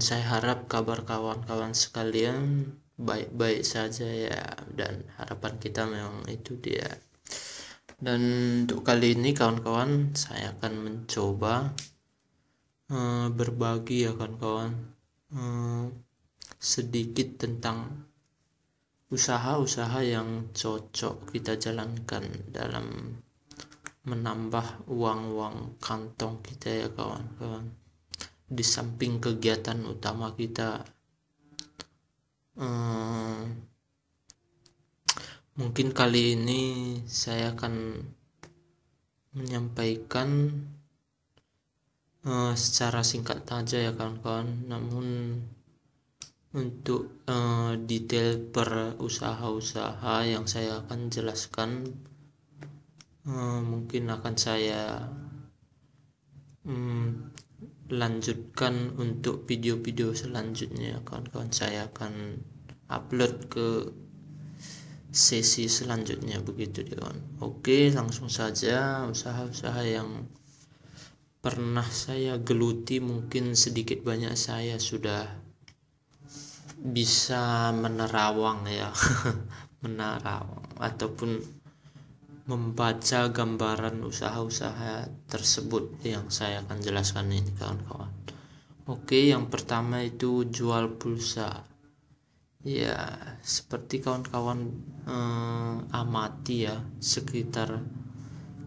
saya harap kabar kawan-kawan sekalian baik-baik saja ya dan harapan kita memang itu dia dan untuk kali ini kawan-kawan saya akan mencoba uh, berbagi ya kawan-kawan uh, sedikit tentang usaha-usaha yang cocok kita jalankan dalam menambah uang-uang kantong kita ya kawan-kawan di samping kegiatan utama kita hmm, mungkin kali ini saya akan menyampaikan uh, secara singkat saja ya kawan-kawan namun untuk uh, detail per usaha-usaha yang saya akan jelaskan uh, mungkin akan saya um, lanjutkan untuk video-video selanjutnya kawan-kawan saya akan upload ke sesi selanjutnya begitu deh kawan oke langsung saja usaha-usaha yang pernah saya geluti mungkin sedikit banyak saya sudah bisa menerawang ya menerawang ataupun membaca gambaran usaha-usaha tersebut yang saya akan jelaskan ini kawan-kawan oke yang pertama itu jual pulsa ya seperti kawan-kawan eh, amati ya sekitar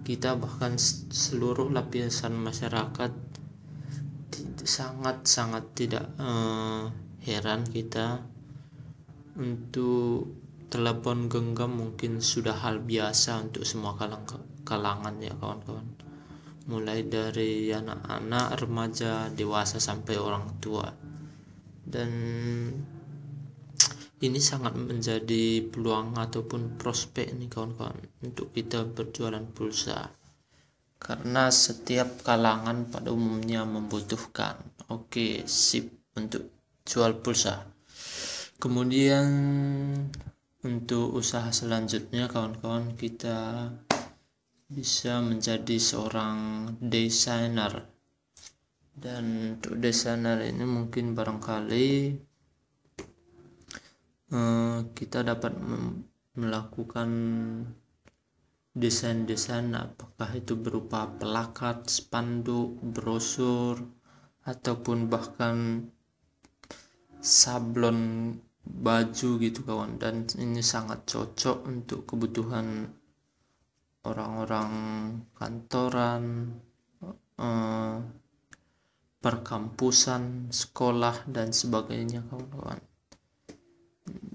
kita bahkan seluruh lapisan masyarakat sangat-sangat tidak eh, heran kita untuk telepon genggam mungkin sudah hal biasa untuk semua kalang kalangan ya kawan-kawan mulai dari anak-anak remaja dewasa sampai orang tua dan ini sangat menjadi peluang ataupun prospek nih kawan-kawan untuk kita berjualan pulsa karena setiap kalangan pada umumnya membutuhkan oke sip untuk jual pulsa kemudian untuk usaha selanjutnya kawan-kawan kita bisa menjadi seorang desainer dan untuk desainer ini mungkin barangkali eh, kita dapat melakukan desain-desain apakah itu berupa pelakat, spanduk, brosur ataupun bahkan sablon baju gitu kawan dan ini sangat cocok untuk kebutuhan orang-orang kantoran eh, perkampusan sekolah dan sebagainya kawan-kawan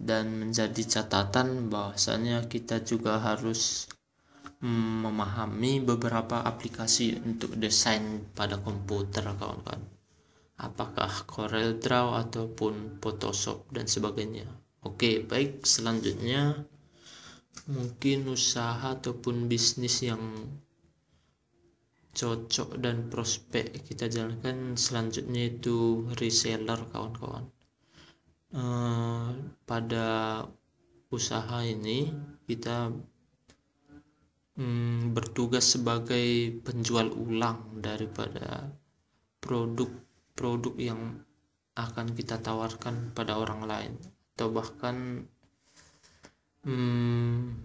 dan menjadi catatan bahwasanya kita juga harus mm, memahami beberapa aplikasi untuk desain pada komputer kawan-kawan apakah Corel Draw ataupun Photoshop dan sebagainya. Oke, baik selanjutnya mungkin usaha ataupun bisnis yang cocok dan prospek kita jalankan selanjutnya itu reseller kawan-kawan. E, pada usaha ini kita mm, bertugas sebagai penjual ulang daripada produk produk yang akan kita tawarkan pada orang lain atau bahkan hmm,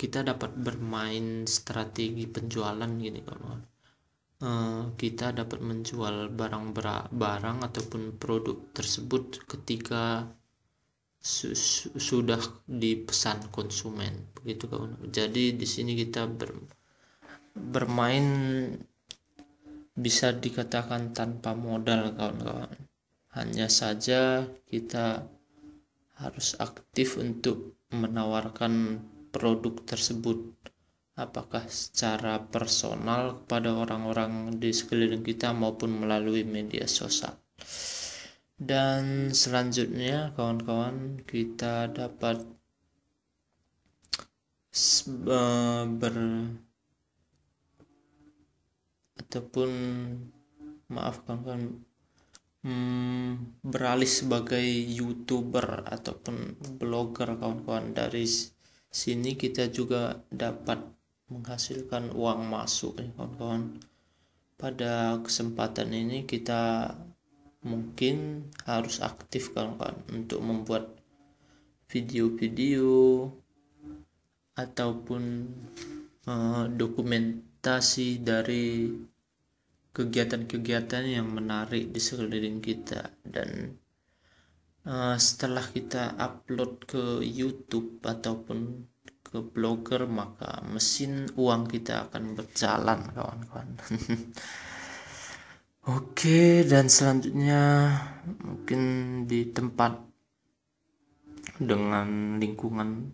kita dapat bermain strategi penjualan gini kawan. uh, eh, kita dapat menjual barang barang ataupun produk tersebut ketika su su sudah dipesan konsumen begitu kawan jadi di sini kita ber bermain bisa dikatakan tanpa modal kawan-kawan hanya saja kita harus aktif untuk menawarkan produk tersebut apakah secara personal kepada orang-orang di sekeliling kita maupun melalui media sosial dan selanjutnya kawan-kawan kita dapat ber ataupun maaf kan kan beralih sebagai youtuber ataupun blogger kawan-kawan dari sini kita juga dapat menghasilkan uang masuk ya kawan-kawan pada kesempatan ini kita mungkin harus aktif kawan-kawan untuk membuat video-video ataupun uh, dokumentasi dari kegiatan-kegiatan yang menarik di sekeliling kita dan uh, setelah kita upload ke YouTube ataupun ke blogger maka mesin uang kita akan berjalan kawan-kawan Oke, dan selanjutnya mungkin di tempat dengan lingkungan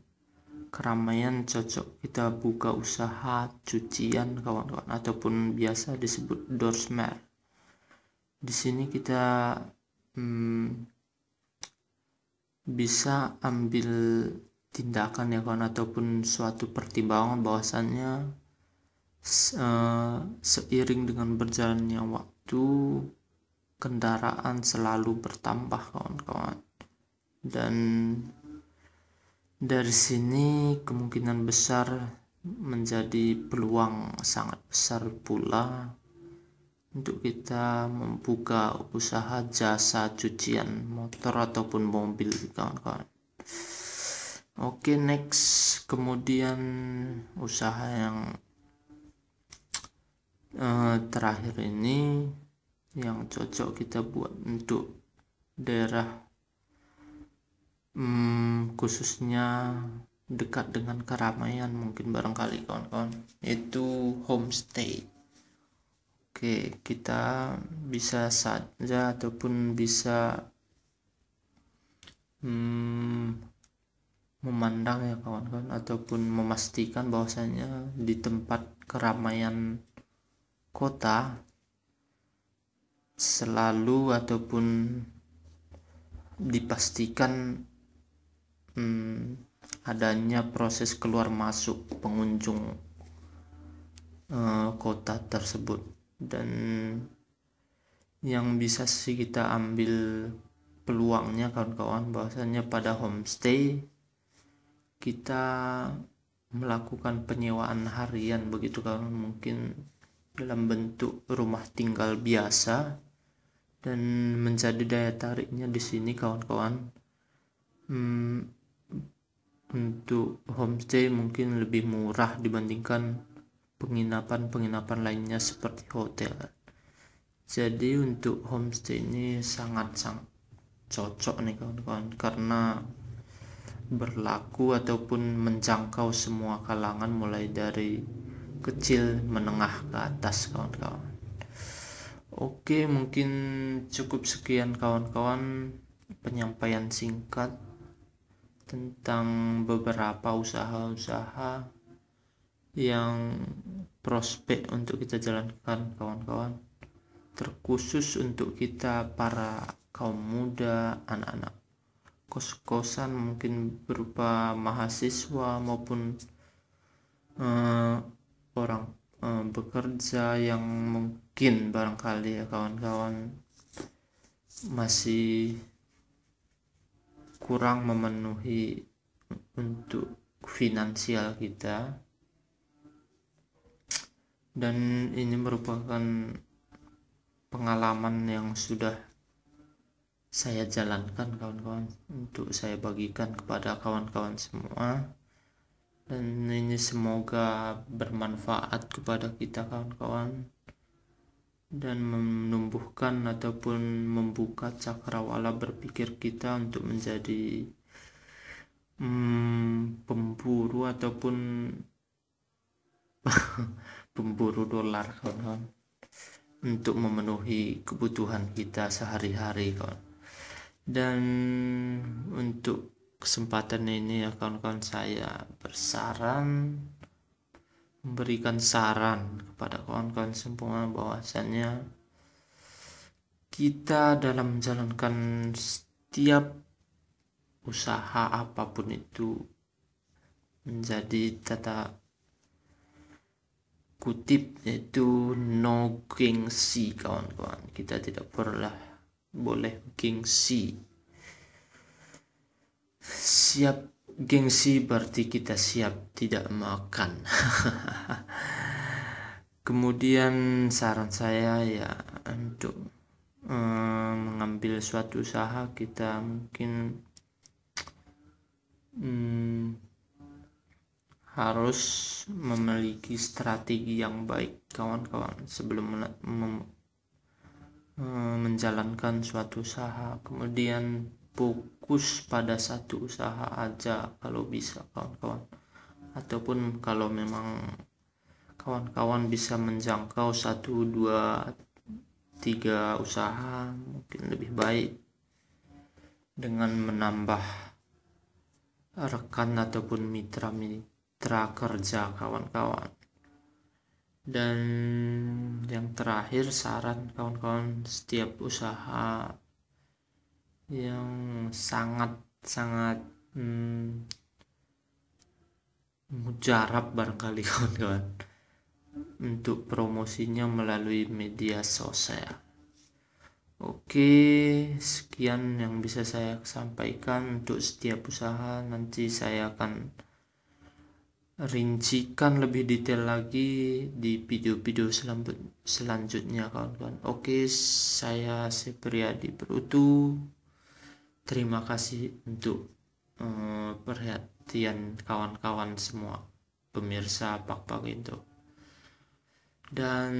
keramaian cocok kita buka usaha cucian kawan-kawan ataupun biasa disebut doorsmer. di sini kita hmm, bisa ambil tindakan ya kawan ataupun suatu pertimbangan bahwasannya se eh, seiring dengan berjalannya waktu kendaraan selalu bertambah kawan-kawan dan dari sini kemungkinan besar menjadi peluang sangat besar pula untuk kita membuka usaha jasa cucian motor ataupun mobil kawan-kawan oke next kemudian usaha yang uh, terakhir ini yang cocok kita buat untuk daerah hmm, khususnya dekat dengan keramaian mungkin barangkali kawan-kawan itu homestay oke kita bisa saja ataupun bisa hmm, memandang ya kawan-kawan ataupun memastikan bahwasanya di tempat keramaian kota selalu ataupun dipastikan hmm, adanya proses keluar masuk pengunjung uh, kota tersebut dan yang bisa sih kita ambil peluangnya kawan-kawan bahwasanya pada homestay kita melakukan penyewaan harian begitu kan mungkin dalam bentuk rumah tinggal biasa dan menjadi daya tariknya di sini kawan-kawan hmm, untuk homestay mungkin lebih murah dibandingkan penginapan-penginapan lainnya seperti hotel. Jadi untuk homestay ini sangat sangat cocok nih kawan-kawan karena berlaku ataupun menjangkau semua kalangan mulai dari kecil menengah ke atas kawan-kawan. Oke, mungkin cukup sekian kawan-kawan penyampaian singkat tentang beberapa usaha-usaha yang prospek untuk kita jalankan kawan-kawan terkhusus untuk kita para kaum muda anak-anak kos-kosan mungkin berupa mahasiswa maupun uh, orang uh, bekerja yang mungkin barangkali ya kawan-kawan masih kurang memenuhi untuk finansial kita dan ini merupakan pengalaman yang sudah saya jalankan kawan-kawan untuk saya bagikan kepada kawan-kawan semua dan ini semoga bermanfaat kepada kita kawan-kawan dan menumbuhkan ataupun membuka cakrawala berpikir kita untuk menjadi hmm, pemburu ataupun pemburu dolar kawan untuk memenuhi kebutuhan kita sehari-hari kawan dan untuk kesempatan ini ya kawan-kawan saya bersaran memberikan saran kepada kawan-kawan semua bahwasannya kita dalam menjalankan setiap usaha apapun itu menjadi tata kutip yaitu no gengsi kawan-kawan kita tidak pernah boleh gengsi siap gengsi berarti kita siap tidak makan kemudian saran saya ya untuk um, mengambil suatu usaha kita mungkin um, harus memiliki strategi yang baik kawan-kawan sebelum men eh, menjalankan suatu usaha kemudian fokus pada satu usaha aja kalau bisa kawan-kawan ataupun kalau memang kawan-kawan bisa menjangkau satu dua tiga usaha mungkin lebih baik dengan menambah rekan ataupun mitra mitra kerja kawan-kawan dan yang terakhir saran kawan-kawan setiap usaha yang sangat sangat hmm, mujarab barangkali kawan-kawan untuk promosinya melalui media sosial. Oke, sekian yang bisa saya sampaikan untuk setiap usaha. Nanti saya akan rincikan lebih detail lagi di video-video selanjutnya kawan-kawan. Oke, saya Sepriadi Perutu terima kasih untuk uh, perhatian kawan-kawan semua pemirsa pak-pak itu dan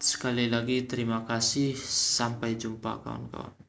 sekali lagi terima kasih sampai jumpa kawan-kawan